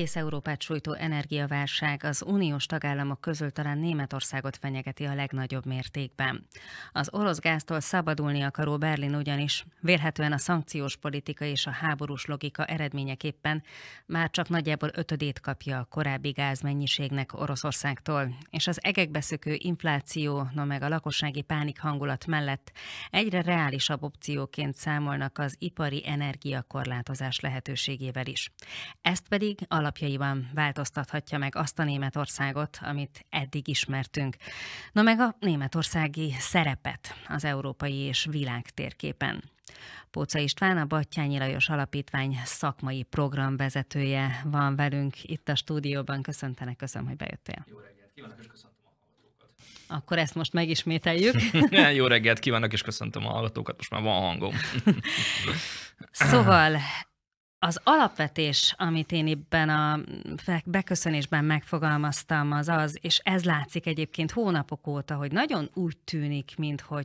Egész Európát sújtó energiaválság az uniós tagállamok közül talán Németországot fenyegeti a legnagyobb mértékben. Az orosz gáztól szabadulni akaró Berlin ugyanis vélhetően a szankciós politika és a háborús logika eredményeképpen már csak nagyjából ötödét kapja a korábbi gázmennyiségnek Oroszországtól, és az egekbe szökő infláció, no meg a lakossági pánik hangulat mellett egyre reálisabb opcióként számolnak az ipari energiakorlátozás lehetőségével is. Ezt pedig alap alapjaiban változtathatja meg azt a Németországot, amit eddig ismertünk. Na meg a németországi szerepet az európai és világ térképen. Póca István, a Battyányi Lajos Alapítvány szakmai programvezetője van velünk itt a stúdióban. Köszöntenek, köszönöm, hogy bejöttél. Jó reggelt, kívánok, és köszönöm. Akkor ezt most megismételjük. Jó reggelt kívánok, és köszöntöm a hallgatókat, most már van hangom. szóval az alapvetés, amit én ebben a beköszönésben megfogalmaztam, az az, és ez látszik egyébként hónapok óta, hogy nagyon úgy tűnik, mintha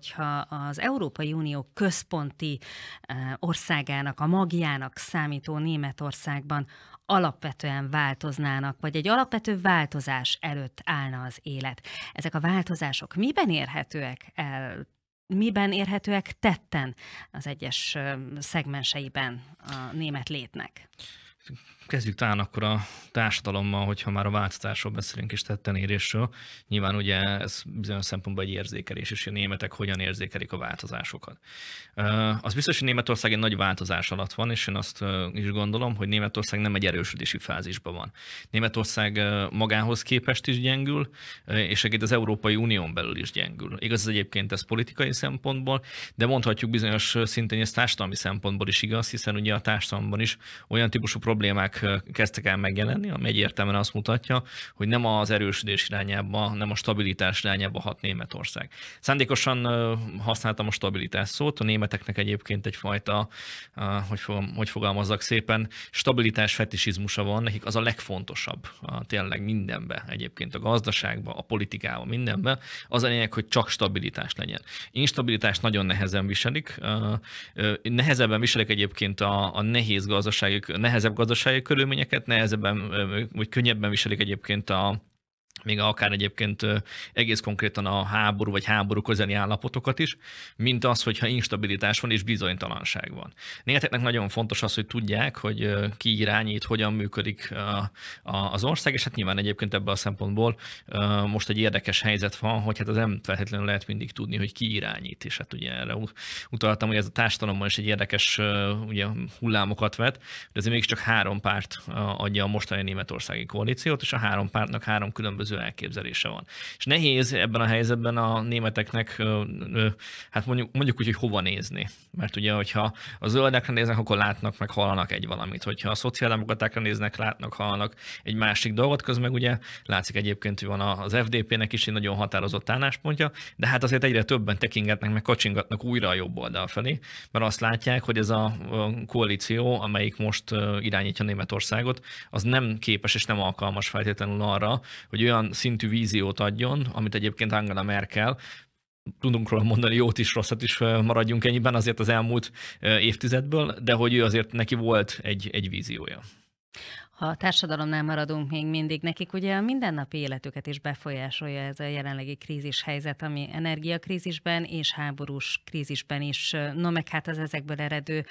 az Európai Unió központi e, országának, a magjának számító Németországban alapvetően változnának, vagy egy alapvető változás előtt állna az élet. Ezek a változások miben érhetőek el miben érhetőek tetten az egyes szegmenseiben a német létnek? Kezdjük talán akkor a társadalommal, hogyha már a változásról beszélünk és érésről. Nyilván ugye ez bizonyos szempontból egy érzékelés, és a németek hogyan érzékelik a változásokat. Az biztos, hogy Németország egy nagy változás alatt van, és én azt is gondolom, hogy Németország nem egy erősödési fázisban van. Németország magához képest is gyengül, és egyébként az Európai Unión belül is gyengül. Igaz ez egyébként ez politikai szempontból, de mondhatjuk bizonyos szintén ez társadalmi szempontból is igaz, hiszen ugye a társadalomban is olyan típusú problémák problémák kezdtek el megjelenni, ami egyértelműen azt mutatja, hogy nem az erősödés irányába, nem a stabilitás irányába hat Németország. Szándékosan használtam a stabilitás szót, a németeknek egyébként egyfajta, hogy, hogy fogalmazzak szépen, stabilitás fetisizmusa van, nekik az a legfontosabb tényleg mindenbe egyébként, a gazdaságba, a politikába, mindenbe, az a lényeg, hogy csak stabilitás legyen. Instabilitást nagyon nehezen viselik, nehezebben viselik egyébként a, a nehéz gazdaságok, nehezebb gazdaságok, gazdasági körülményeket nehezebben, vagy könnyebben viselik egyébként a, még akár egyébként egész konkrétan a háború vagy háború közeli állapotokat is, mint az, hogyha instabilitás van és bizonytalanság van. Németeknek nagyon fontos az, hogy tudják, hogy ki irányít, hogyan működik az ország, és hát nyilván egyébként ebből a szempontból most egy érdekes helyzet van, hogy hát az nem feltétlenül lehet mindig tudni, hogy ki irányít, és hát ugye erre utaltam, hogy ez a társadalomban is egy érdekes ugye, hullámokat vet, de azért mégiscsak három párt adja a mostani németországi koalíciót, és a három pártnak három különböző különböző elképzelése van. És nehéz ebben a helyzetben a németeknek, hát mondjuk, mondjuk úgy, hogy hova nézni. Mert ugye, hogyha a zöldekre néznek, akkor látnak, meg hallanak egy valamit. Hogyha a szociáldemokratákra néznek, látnak, hallanak egy másik dolgot, közben meg ugye látszik egyébként, hogy van az FDP-nek is egy nagyon határozott álláspontja, de hát azért egyre többen tekingetnek, meg kacsingatnak újra a jobb oldal felé, mert azt látják, hogy ez a koalíció, amelyik most irányítja Németországot, az nem képes és nem alkalmas feltétlenül arra, hogy olyan olyan szintű víziót adjon, amit egyébként Angela Merkel, tudunk róla mondani jót is, rosszat is maradjunk ennyiben azért az elmúlt évtizedből, de hogy ő azért neki volt egy, egy víziója ha a társadalomnál maradunk még mindig, nekik ugye a mindennapi életüket is befolyásolja ez a jelenlegi krízis helyzet, ami energiakrízisben és háborús krízisben is, no meg hát az ezekből eredő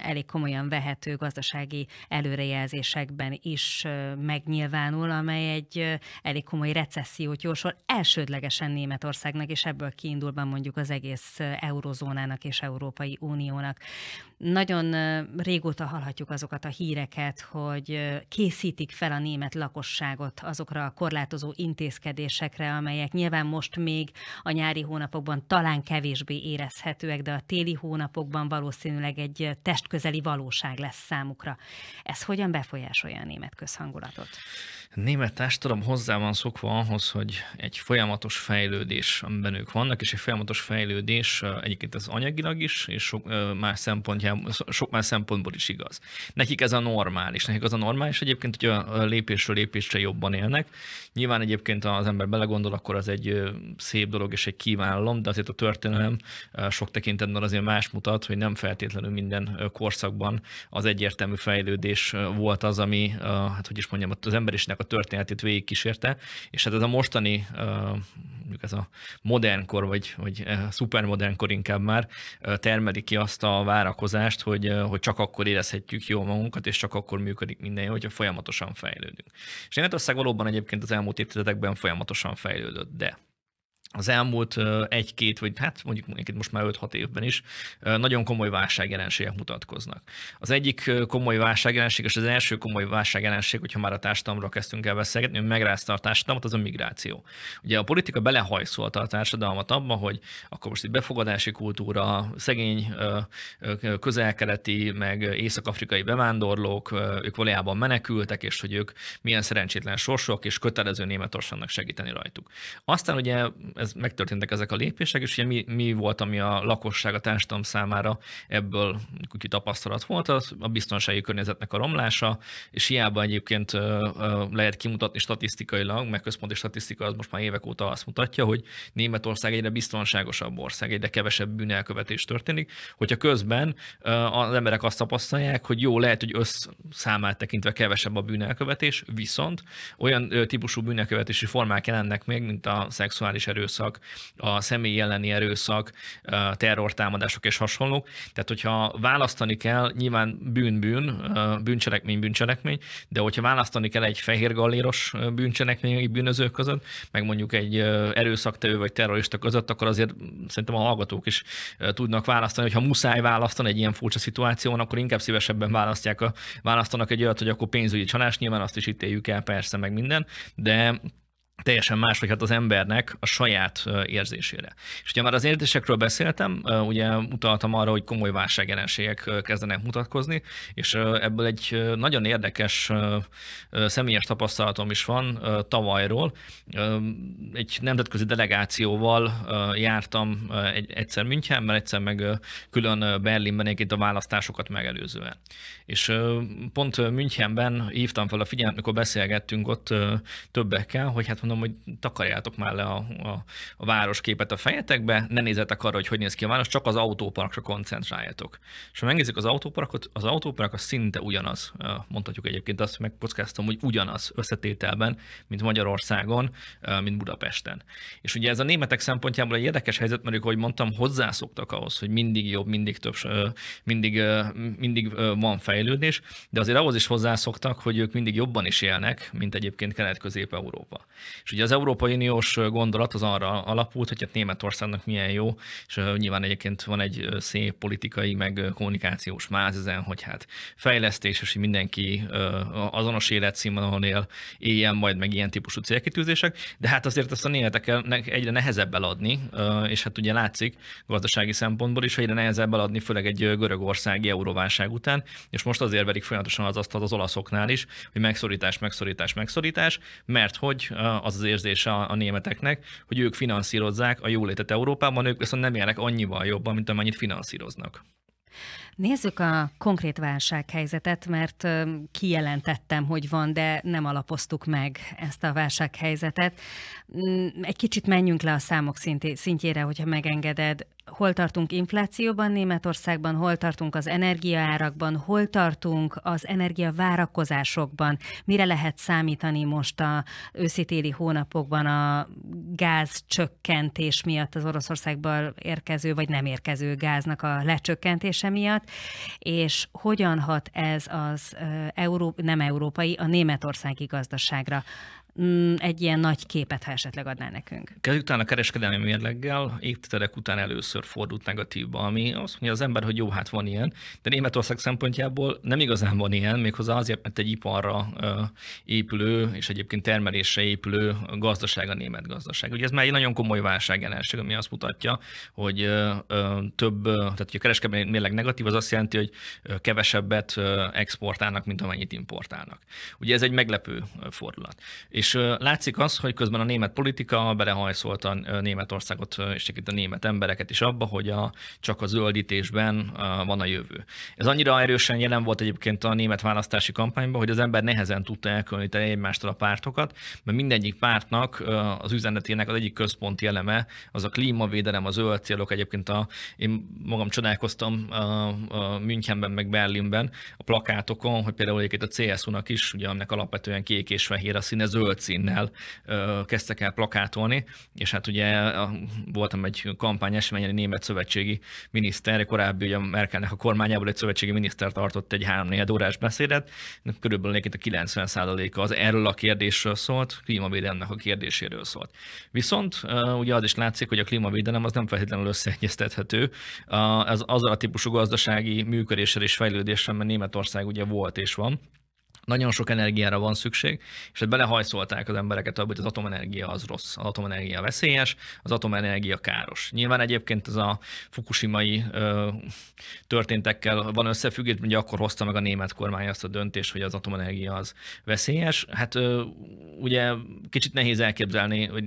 elég komolyan vehető gazdasági előrejelzésekben is megnyilvánul, amely egy elég komoly recessziót jósol elsődlegesen Németországnak, és ebből kiindulva mondjuk az egész eurozónának és Európai Uniónak. Nagyon régóta hallhatjuk azokat a híreket, hogy készítik fel a német lakosságot azokra a korlátozó intézkedésekre, amelyek nyilván most még a nyári hónapokban talán kevésbé érezhetőek, de a téli hónapokban valószínűleg egy testközeli valóság lesz számukra. Ez hogyan befolyásolja a német közhangulatot? A német társadalom hozzá van szokva ahhoz, hogy egy folyamatos fejlődés, amiben ők vannak, és egy folyamatos fejlődés egyébként az anyagilag is, és sok más szempontjából ilyen sok más szempontból is igaz. Nekik ez a normális, nekik az a normális egyébként, hogy a lépésről lépésre jobban élnek. Nyilván egyébként az ember belegondol, akkor az egy szép dolog és egy kívánalom, de azért a történelem sok tekintetben azért más mutat, hogy nem feltétlenül minden korszakban az egyértelmű fejlődés volt az, ami, hát hogy is mondjam, az emberiségnek a történetét végigkísérte, és hát ez a mostani, mondjuk ez a modernkor, vagy, vagy szupermodernkor inkább már termeli ki azt a várakozást, változást, hogy, hogy csak akkor érezhetjük jól magunkat, és csak akkor működik minden, hogyha folyamatosan fejlődünk. És Németország valóban egyébként az elmúlt évtizedekben folyamatosan fejlődött, de az elmúlt egy-két, vagy hát mondjuk mondjuk most már 5-6 évben is nagyon komoly válságjelenségek mutatkoznak. Az egyik komoly válságjelenség, és az első komoly válságjelenség, hogyha már a társadalomra kezdtünk el beszélgetni, hogy megrázta a társadalmat, az a migráció. Ugye a politika belehajszolta a társadalmat abban, hogy akkor most egy befogadási kultúra, szegény közelkeleti, meg észak-afrikai bevándorlók, ők valójában menekültek, és hogy ők milyen szerencsétlen sorsok, és kötelező Németországnak segíteni rajtuk. Aztán ugye ez, megtörténtek ezek a lépések, és ugye mi, mi volt, ami a lakosság, a társadalom számára ebből tapasztalat volt, az a biztonsági környezetnek a romlása, és hiába egyébként lehet kimutatni statisztikailag, meg központi statisztika az most már évek óta azt mutatja, hogy Németország egyre biztonságosabb ország, egyre kevesebb bűnelkövetés történik, hogyha közben az emberek azt tapasztalják, hogy jó, lehet, hogy összszámát tekintve kevesebb a bűnelkövetés, viszont olyan típusú bűnelkövetési formák jelennek még, mint a szexuális erőszak, erőszak, a személy elleni erőszak, terrortámadások és hasonlók. Tehát, hogyha választani kell, nyilván bűn-bűn, bűncselekmény, bűncselekmény, de hogyha választani kell egy fehér galléros bűncselekmény bűnözők között, meg mondjuk egy erőszaktevő vagy terrorista között, akkor azért szerintem a hallgatók is tudnak választani, hogyha muszáj választani egy ilyen furcsa szituáción, akkor inkább szívesebben választják a, választanak egy olyat, hogy akkor pénzügyi csalás, nyilván azt is ítéljük el persze, meg minden, de teljesen máshogy hat az embernek a saját érzésére. És ugye már az érzésekről beszéltem, ugye utaltam arra, hogy komoly válságjelenségek kezdenek mutatkozni, és ebből egy nagyon érdekes személyes tapasztalatom is van tavalyról. Egy nemzetközi delegációval jártam egyszer Münchenben, egyszer meg külön Berlinben egyébként a választásokat megelőzően. És pont Münchenben hívtam fel a figyelmet, mikor beszélgettünk ott többekkel, hogy hát mondom, hogy takarjátok már le a, a, a városképet a fejetekbe, ne nézzetek arra, hogy hogy néz ki a város, csak az autóparkra koncentráljatok. És ha megnézzük az autóparkot, az autópark az szinte ugyanaz, mondhatjuk egyébként azt, megkockáztam, hogy ugyanaz összetételben, mint Magyarországon, mint Budapesten. És ugye ez a németek szempontjából egy érdekes helyzet, mert ők, ahogy mondtam, hozzászoktak ahhoz, hogy mindig jobb, mindig több, mindig, mindig van fejlődés, de azért ahhoz is hozzászoktak, hogy ők mindig jobban is élnek, mint egyébként Kelet-Közép-Európa. És ugye az Európai Uniós gondolat az arra alapult, hogy hát Németországnak milyen jó, és nyilván egyébként van egy szép politikai, meg kommunikációs máz ezen, hogy hát fejlesztés, és mindenki azonos életszínvonalon él, éljen majd meg ilyen típusú célkitűzések, de hát azért ezt a németeknek egyre nehezebb eladni, és hát ugye látszik gazdasági szempontból is, hogy egyre nehezebb eladni, főleg egy görögországi euróválság után, és most azért verik folyamatosan az asztalt az olaszoknál is, hogy megszorítás, megszorítás, megszorítás, mert hogy a az az érzése a, a németeknek, hogy ők finanszírozzák a jólétet Európában, ők viszont nem élnek annyival jobban, mint amennyit finanszíroznak. Nézzük a konkrét válsághelyzetet, mert kijelentettem, hogy van, de nem alapoztuk meg ezt a válsághelyzetet. Mm, egy kicsit menjünk le a számok szintjére, hogyha megengeded. Hol tartunk inflációban Németországban, hol tartunk az energiaárakban, hol tartunk az energiavárakozásokban, mire lehet számítani most a őszi-téli hónapokban a gáz csökkentés miatt, az Oroszországból érkező vagy nem érkező gáznak a lecsökkentése miatt, és hogyan hat ez az Euró- nem európai, a németországi gazdaságra. Mm, egy ilyen nagy képet, ha esetleg adná nekünk. Kezdjük talán a kereskedelmi mérleggel. Évtizedek után először fordult negatívba, ami azt mondja az ember, hogy jó, hát van ilyen, de Németország szempontjából nem igazán van ilyen, méghozzá azért, mert egy iparra épülő és egyébként termelésre épülő gazdaság a német gazdaság. Ugye ez már egy nagyon komoly jelenség, ami azt mutatja, hogy több, tehát hogy a kereskedelmi mérleg negatív, az azt jelenti, hogy kevesebbet exportálnak, mint amennyit importálnak. Ugye ez egy meglepő fordulat. És látszik az, hogy közben a német politika belehajszolta Németországot és itt a német embereket is abba, hogy a, csak a zöldítésben van a jövő. Ez annyira erősen jelen volt egyébként a német választási kampányban, hogy az ember nehezen tudta elkülöníteni egymástól a pártokat, mert mindegyik pártnak az üzenetének az egyik központi eleme az a klímavédelem, a zöld célok. Egyébként a, én magam csodálkoztam a, a Münchenben, meg Berlinben a plakátokon, hogy például egyébként a CSU-nak is, ugye aminek alapvetően kék és fehér a színe zöld zöld színnel kezdtek el plakátolni, és hát ugye voltam egy kampány eseményen, német szövetségi miniszter, korábbi ugye Merkelnek a kormányából egy szövetségi miniszter tartott egy 3-4 órás beszédet, körülbelül a 90%-a az erről a kérdésről szólt, klímavédelemnek a kérdéséről szólt. Viszont ugye az is látszik, hogy a klímavédelem az nem feltétlenül összeegyeztethető az, az a típusú gazdasági működéssel és fejlődéssel, mert Németország ugye volt és van nagyon sok energiára van szükség, és belehajszolták az embereket abba, hogy az atomenergia az rossz, az atomenergia veszélyes, az atomenergia káros. Nyilván egyébként ez a fukushimai ö, történtekkel van összefüggés, ugye akkor hozta meg a német kormány azt a döntést, hogy az atomenergia az veszélyes. Hát ö, ugye kicsit nehéz elképzelni, hogy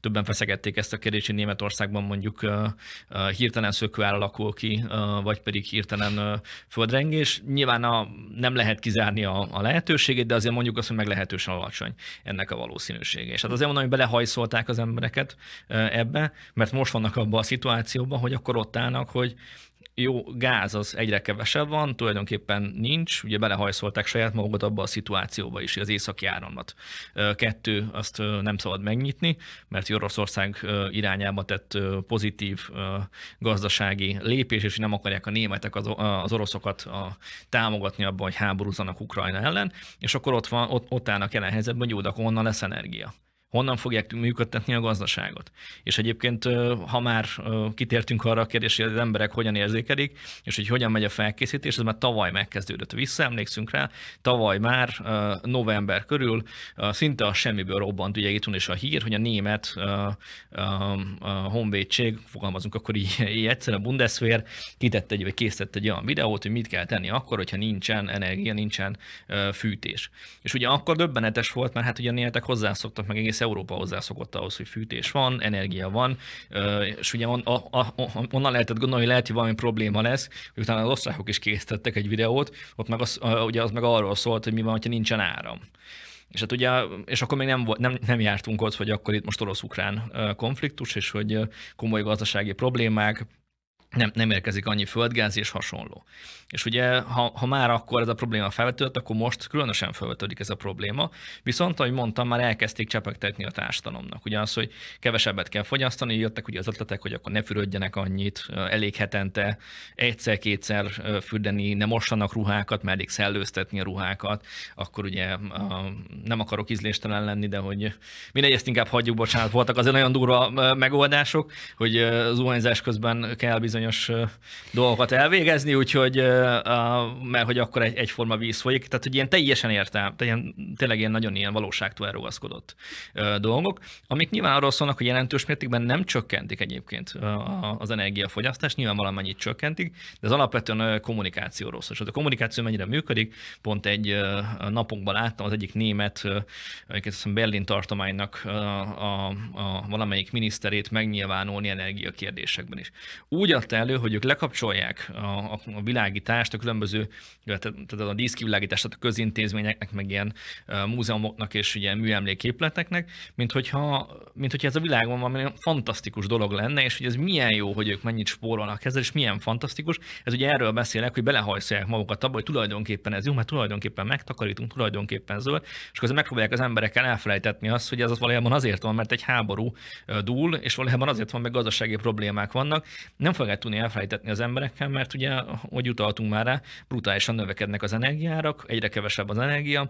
többen feszegették ezt a kérdést, hogy Németországban mondjuk ö, ö, hirtelen szökőár alakul ki, ö, vagy pedig hirtelen ö, földrengés. Nyilván a, nem lehet kizárni a, a lehetőségét, de azért mondjuk azt, hogy meglehetősen alacsony ennek a valószínűsége. És hát azért mondom, hogy belehajszolták az embereket ebbe, mert most vannak abban a szituációban, hogy akkor ott állnak, hogy jó, gáz az egyre kevesebb van, tulajdonképpen nincs, ugye belehajszolták saját magukat abba a szituációba is, az északi áramlat. Kettő, azt nem szabad megnyitni, mert Oroszország irányába tett pozitív gazdasági lépés, és nem akarják a németek az, oroszokat támogatni abban, hogy háborúzanak Ukrajna ellen, és akkor ott, van, ott, ott állnak jelen helyzetben, hogy jó, de akkor onnan lesz energia honnan fogják működtetni a gazdaságot. És egyébként, ha már kitértünk arra a kérdésre, hogy az emberek hogyan érzékelik, és hogy hogyan megy a felkészítés, ez már tavaly megkezdődött. Visszaemlékszünk rá, tavaly már november körül szinte a semmiből robbant ugye itt is a hír, hogy a német honvédség, fogalmazunk akkor így, így egyszer, a Bundeswehr kitett egy, vagy készített egy olyan videót, hogy mit kell tenni akkor, hogyha nincsen energia, nincsen fűtés. És ugye akkor döbbenetes volt, mert hát ugye a németek hozzászoktak meg egész egész Európa hozzászokott ahhoz, hogy fűtés van, energia van, és ugye on, a, a, onnan lehetett gondolni, hogy lehet, hogy valami probléma lesz, hogy utána az osztrákok is készítettek egy videót, ott meg az, ugye az meg arról szólt, hogy mi van, ha nincsen áram. És hát ugye, és akkor még nem, volt, nem, nem jártunk ott, hogy akkor itt most orosz-ukrán konfliktus, és hogy komoly gazdasági problémák, nem, nem érkezik annyi földgáz és hasonló. És ugye, ha, ha már akkor ez a probléma felvetődött, akkor most különösen felvetődik ez a probléma. Viszont, ahogy mondtam, már elkezdték csepegtetni a társadalomnak. az, hogy kevesebbet kell fogyasztani, jöttek ugye az ötletek, hogy akkor ne fürödjenek annyit, elég hetente egyszer-kétszer fürdeni, ne mossanak ruhákat, mert elég szellőztetni a ruhákat, akkor ugye nem akarok ízléstelen lenni, de hogy mindegy, ezt inkább hagyjuk, bocsánat, voltak azért nagyon durva megoldások, hogy zuhanyzás közben kell bizony bizonyos dolgokat elvégezni, úgyhogy, mert hogy akkor egy, egyforma víz folyik, tehát hogy ilyen teljesen értem, ilyen, tényleg ilyen nagyon ilyen valóságtól elrugaszkodott dolgok, amik nyilván arról szólnak, hogy jelentős mértékben nem csökkentik egyébként az energiafogyasztást, nyilván valamennyit csökkentik, de az alapvetően kommunikáció rossz. És hát a kommunikáció mennyire működik, pont egy napunkban láttam az egyik német, egyébként azt Berlin tartománynak a, a, a valamelyik miniszterét megnyilvánulni energiakérdésekben is. Úgy a járta elő, hogy ők lekapcsolják a, a, a világítást, a különböző, tehát a díszkivilágítást a közintézményeknek, meg ilyen múzeumoknak és ilyen műemléképleteknek, mint hogyha, mint hogyha ez a világban valami fantasztikus dolog lenne, és hogy ez milyen jó, hogy ők mennyit spórolnak ezzel, és milyen fantasztikus. Ez ugye erről beszélek, hogy belehajszolják magukat abba, hogy tulajdonképpen ez jó, mert tulajdonképpen megtakarítunk, tulajdonképpen zöld, és akkor megpróbálják az emberekkel elfelejtetni azt, hogy ez az valójában azért van, mert egy háború dúl, és valójában azért van, meg gazdasági problémák vannak. Nem fogják lehet tudni elfelejtetni az emberekkel, mert ugye, hogy utaltunk már rá, brutálisan növekednek az energiárak, egyre kevesebb az energia,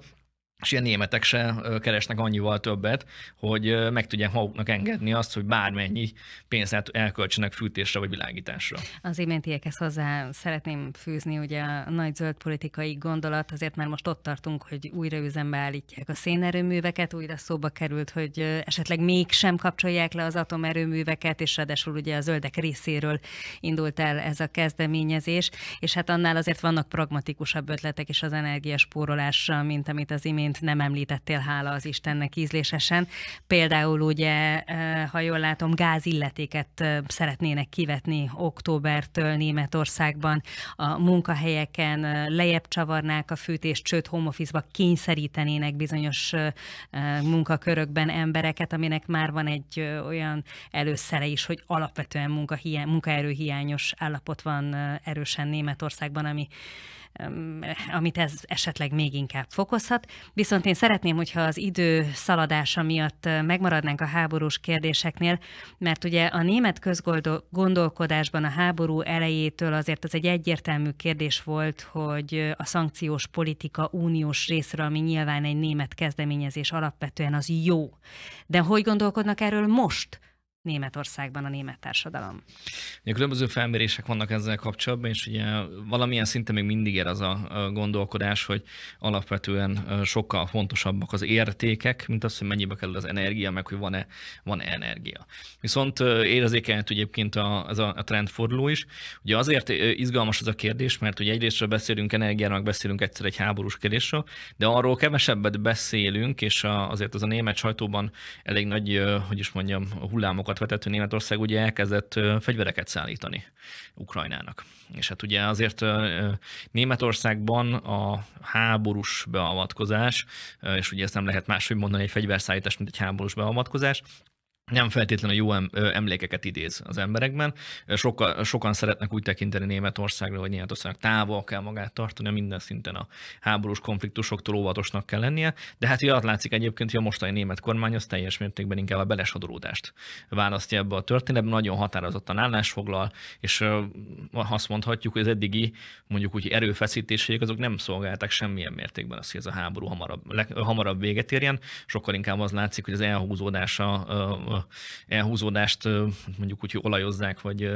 és ilyen németek se keresnek annyival többet, hogy meg tudják maguknak engedni azt, hogy bármennyi pénzt elköltsenek fűtésre vagy világításra. Az iméntiekhez hozzá szeretném fűzni ugye a nagy zöld politikai gondolat, azért már most ott tartunk, hogy újra üzembe állítják a szénerőműveket, újra szóba került, hogy esetleg mégsem kapcsolják le az atomerőműveket, és ráadásul ugye a zöldek részéről indult el ez a kezdeményezés, és hát annál azért vannak pragmatikusabb ötletek is az energiaspórolásra, mint amit az imént imént nem említettél, hála az Istennek ízlésesen. Például ugye, eh, ha jól látom, gázilletéket eh, szeretnének kivetni októbertől Németországban, a munkahelyeken eh, lejjebb csavarnák a fűtést, sőt home office-ba kényszerítenének bizonyos munkakörökben embereket, aminek már van egy olyan előszere is, hogy alapvetően munkaerőhiányos állapot van erősen Németországban, ami amit ez esetleg még inkább fokozhat. Viszont én szeretném, hogyha az idő szaladása miatt megmaradnánk a háborús kérdéseknél, mert ugye a német közgondolkodásban a háború elejétől azért az egy egyértelmű kérdés volt, hogy a szankciós politika uniós részről, ami nyilván egy német kezdeményezés alapvetően az jó. De hogy gondolkodnak erről most? Németországban a német társadalom. Ugye különböző felmérések vannak ezzel kapcsolatban, és ugye valamilyen szinte még mindig ér az a gondolkodás, hogy alapvetően sokkal fontosabbak az értékek, mint az, hogy mennyibe kerül az energia, meg hogy van-e van -e energia. Viszont érzékelhető egyébként a, ez a, a trendforduló is. Ugye azért izgalmas az a kérdés, mert ugye egyrészt beszélünk meg beszélünk egyszer egy háborús kérdésről, de arról kevesebbet beszélünk, és a, azért az a német sajtóban elég nagy, hogy is mondjam, hullámokat vetett Németország ugye elkezdett fegyvereket szállítani Ukrajnának. És hát ugye azért Németországban a háborús beavatkozás, és ugye ezt nem lehet máshogy mondani egy fegyverszállítás, mint egy háborús beavatkozás, nem feltétlenül jó emlékeket idéz az emberekben. Soka, sokan szeretnek úgy tekinteni Németországra, hogy Németország távol kell magát tartani, minden szinten a háborús konfliktusoktól óvatosnak kell lennie, de hát ugye látszik egyébként, hogy a mostani német kormány az teljes mértékben inkább a belesodródást választja ebbe a történetbe, nagyon határozottan állásfoglal, és azt mondhatjuk, hogy az eddigi mondjuk úgy erőfeszítéseik azok nem szolgálták semmilyen mértékben azt, hogy ez a háború hamarabb, hamarabb véget érjen, sokkal inkább az látszik, hogy az elhúzódása elhúzódást mondjuk úgy, hogy olajozzák, vagy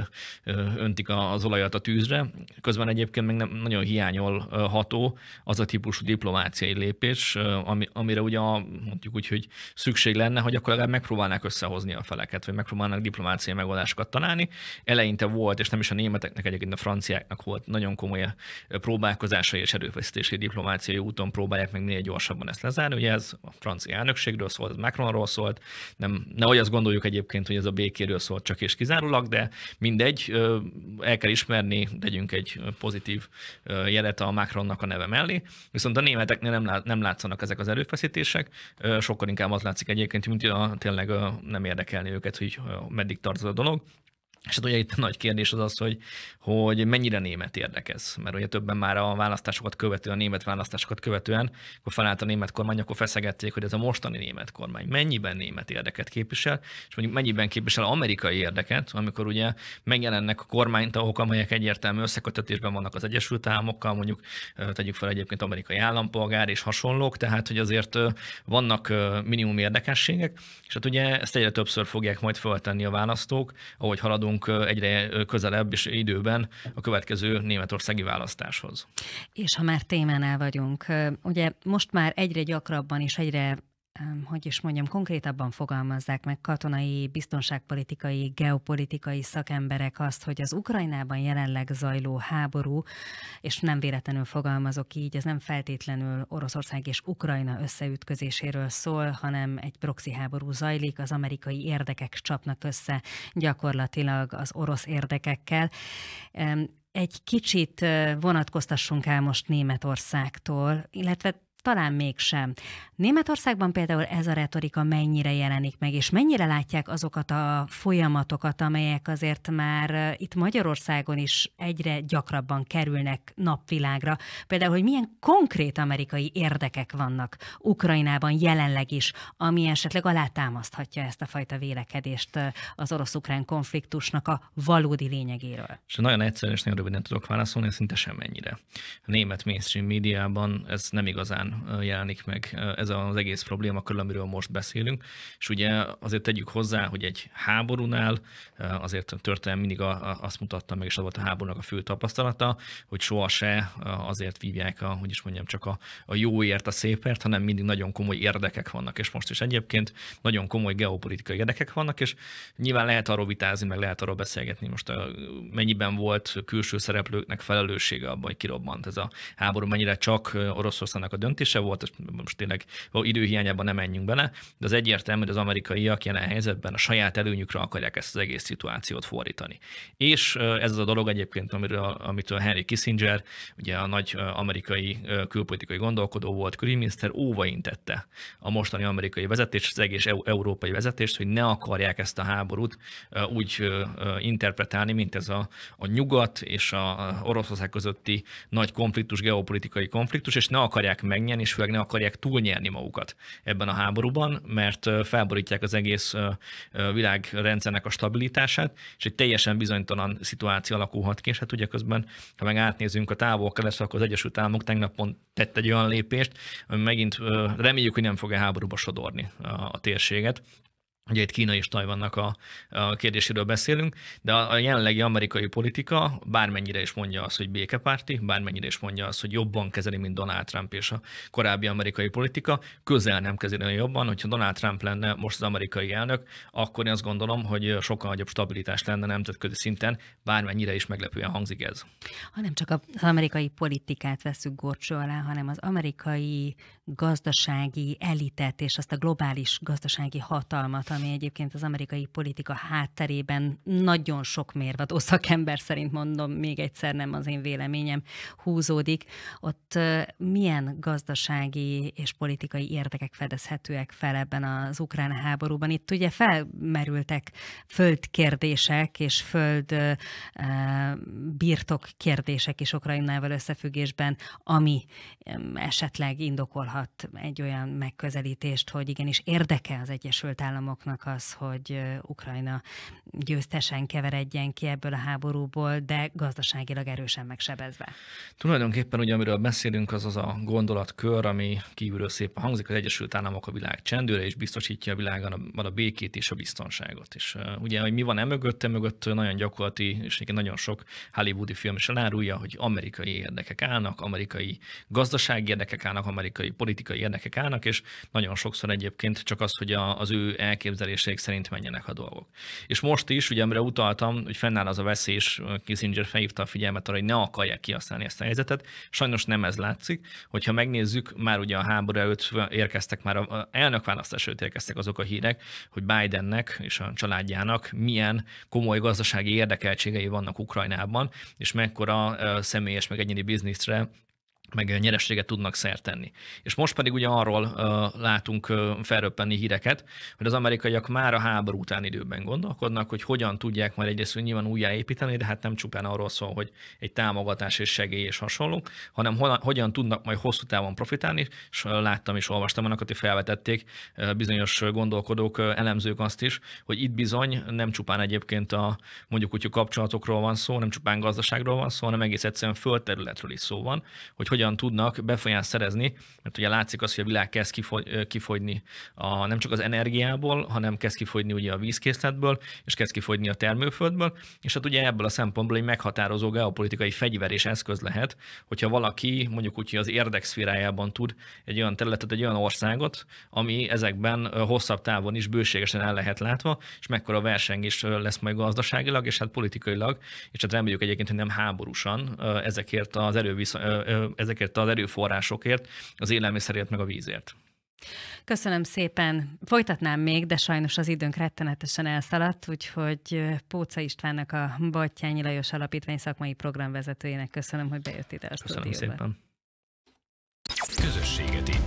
öntik az olajat a tűzre. Közben egyébként meg nem nagyon hiányolható az a típusú diplomáciai lépés, amire ugye mondjuk úgy, hogy szükség lenne, hogy akkor legalább megpróbálnák összehozni a feleket, vagy megpróbálnak diplomáciai megoldásokat találni. Eleinte volt, és nem is a németeknek, egyébként a franciáknak volt nagyon komoly próbálkozásai és erőfeszítési diplomáciai úton próbálják meg minél gyorsabban ezt lezárni. Ugye ez a francia elnökségről szólt, ez Macronról szólt, nem, nehogy azt gondoljuk egyébként, hogy ez a békéről szól csak és kizárólag, de mindegy, el kell ismerni, tegyünk egy pozitív jelet a Macronnak a neve mellé. Viszont a németeknél nem, lát, nem látszanak ezek az erőfeszítések, sokkal inkább az látszik egyébként, mint a, tényleg nem érdekelni őket, hogy meddig tart ez a dolog. És hát ugye itt nagy kérdés az az, hogy, hogy mennyire német érdekez. Mert ugye többen már a választásokat követően, a német választásokat követően, akkor felállt a német kormány, akkor feszegették, hogy ez a mostani német kormány mennyiben német érdeket képvisel, és mondjuk mennyiben képvisel amerikai érdeket, amikor ugye megjelennek a kormánytagok, amelyek egyértelmű összekötetésben vannak az Egyesült Államokkal, mondjuk tegyük fel egyébként amerikai állampolgár és hasonlók, tehát hogy azért vannak minimum érdekességek, és hát ugye ezt egyre többször fogják majd föltenni a választók, ahogy haladunk állunk egyre közelebb és időben a következő németországi választáshoz. És ha már témánál vagyunk, ugye most már egyre gyakrabban és egyre hogy is mondjam, konkrétabban fogalmazzák meg katonai, biztonságpolitikai, geopolitikai szakemberek azt, hogy az Ukrajnában jelenleg zajló háború, és nem véletlenül fogalmazok így, ez nem feltétlenül Oroszország és Ukrajna összeütközéséről szól, hanem egy proxy háború zajlik, az amerikai érdekek csapnak össze gyakorlatilag az orosz érdekekkel. Egy kicsit vonatkoztassunk el most Németországtól, illetve talán mégsem. Németországban például ez a retorika mennyire jelenik meg, és mennyire látják azokat a folyamatokat, amelyek azért már itt Magyarországon is egyre gyakrabban kerülnek napvilágra. Például, hogy milyen konkrét amerikai érdekek vannak Ukrajnában jelenleg is, ami esetleg alátámaszthatja ezt a fajta vélekedést az orosz-ukrán konfliktusnak a valódi lényegéről. És nagyon egyszerűen és nagyon röviden tudok válaszolni, szinte semmennyire. A német mainstream médiában ez nem igazán jelenik meg ez az egész probléma körül, amiről most beszélünk. És ugye azért tegyük hozzá, hogy egy háborúnál azért történelem mindig azt mutatta meg, és az volt a háborúnak a fő tapasztalata, hogy sohasem azért vívják a, hogy is mondjam, csak a, a jóért, a szépért, hanem mindig nagyon komoly érdekek vannak. És most is egyébként nagyon komoly geopolitikai érdekek vannak, és nyilván lehet arról vitázni, meg lehet arról beszélgetni most, a mennyiben volt külső szereplőknek felelőssége abban, hogy kirobbant ez a háború, mennyire csak Oroszországnak a döntés döntése volt, és most tényleg időhiányában nem menjünk bele, de az egyértelmű, hogy az amerikaiak jelen helyzetben a saját előnyükre akarják ezt az egész szituációt fordítani. És ez az a dolog egyébként, amiről, amitől Henry Kissinger, ugye a nagy amerikai külpolitikai gondolkodó volt, külügyminiszter, intette a mostani amerikai vezetés, az egész európai vezetést, hogy ne akarják ezt a háborút úgy interpretálni, mint ez a, a nyugat és a Oroszország közötti nagy konfliktus, geopolitikai konfliktus, és ne akarják megnyerni, könnyen, és főleg ne akarják túlnyerni magukat ebben a háborúban, mert felborítják az egész világrendszernek a stabilitását, és egy teljesen bizonytalan szituáció alakulhat ki, és hát ugye közben, ha meg átnézünk a távol keresztül, akkor az Egyesült Államok tegnap pont tett egy olyan lépést, ami megint reméljük, hogy nem fog a háborúba sodorni a térséget Ugye itt Kína és Tajvannak a, a kérdéséről beszélünk, de a, a jelenlegi amerikai politika bármennyire is mondja azt, hogy békepárti, bármennyire is mondja azt, hogy jobban kezeli, mint Donald Trump és a korábbi amerikai politika, közel nem kezeli olyan jobban, hogyha Donald Trump lenne most az amerikai elnök, akkor én azt gondolom, hogy sokkal nagyobb stabilitás lenne nemzetközi szinten, bármennyire is meglepően hangzik ez. Ha nem csak az amerikai politikát veszük gorcsó alá, hanem az amerikai gazdasági elitet és azt a globális gazdasági hatalmat, ami egyébként az amerikai politika hátterében nagyon sok mérvadó szakember szerint mondom, még egyszer nem az én véleményem húzódik, ott milyen gazdasági és politikai érdekek fedezhetőek fel ebben az ukrán háborúban? Itt ugye felmerültek földkérdések és föld birtok kérdések is Ukrajnával összefüggésben, ami esetleg indokolhat egy olyan megközelítést, hogy igenis érdeke az Egyesült Államok oroszoknak az, hogy Ukrajna győztesen keveredjen ki ebből a háborúból, de gazdaságilag erősen megsebezve. Tulajdonképpen ugye amiről beszélünk, az az a gondolatkör, ami kívülről szép hangzik, az Egyesült Államok a világ csendőre, és biztosítja a világon a, a békét és a biztonságot. És uh, ugye, hogy mi van emögött, e mögött nagyon gyakorlati, és igen, nagyon sok hollywoodi film is elárulja, hogy amerikai érdekek állnak, amerikai gazdasági érdekek állnak, amerikai politikai érdekek állnak, és nagyon sokszor egyébként csak az, hogy a, az ő elképzelésük elképzeléseik szerint menjenek a dolgok. És most is, ugye amire utaltam, hogy fennáll az a veszély, és Kissinger felhívta a figyelmet arra, hogy ne akarják kihasználni ezt a helyzetet. Sajnos nem ez látszik. Hogyha megnézzük, már ugye a háború előtt érkeztek, már a elnökválasztás előtt érkeztek azok a hírek, hogy Bidennek és a családjának milyen komoly gazdasági érdekeltségei vannak Ukrajnában, és mekkora személyes meg egyéni bizniszre meg nyerességet tudnak szertenni. És most pedig ugye arról uh, látunk uh, felröppenni híreket, hogy az amerikaiak már a háború után időben gondolkodnak, hogy hogyan tudják majd egyrészt hogy nyilván újjáépíteni, de hát nem csupán arról szól, hogy egy támogatás és segély és hasonló, hanem hogyan, hogyan tudnak majd hosszú távon profitálni, és láttam és olvastam annak, hogy felvetették bizonyos gondolkodók, elemzők azt is, hogy itt bizony nem csupán egyébként a mondjuk úgy, kapcsolatokról van szó, nem csupán gazdaságról van szó, hanem egész egyszerűen földterületről is szó van, hogy hogyan hogyan tudnak befolyást szerezni, mert ugye látszik az, hogy a világ kezd kifogyni a, nem csak az energiából, hanem kezd kifogyni ugye a vízkészletből, és kezd kifogyni a termőföldből, és hát ugye ebből a szempontból egy meghatározó geopolitikai fegyver és eszköz lehet, hogyha valaki mondjuk úgy, hogy az érdekszférájában tud egy olyan területet, egy olyan országot, ami ezekben hosszabb távon is bőségesen el lehet látva, és mekkora verseny is lesz majd gazdaságilag, és hát politikailag, és hát reméljük egyébként, hogy nem háborúsan ezekért az erővisz, ezek ezekért az erőforrásokért, az élelmiszerért meg a vízért. Köszönöm szépen. Folytatnám még, de sajnos az időnk rettenetesen elszaladt, úgyhogy Póca Istvánnak a Battyányi Lajos Alapítvány szakmai programvezetőjének köszönöm, hogy bejött ide a Köszönöm stúdióba. szépen. Közösséget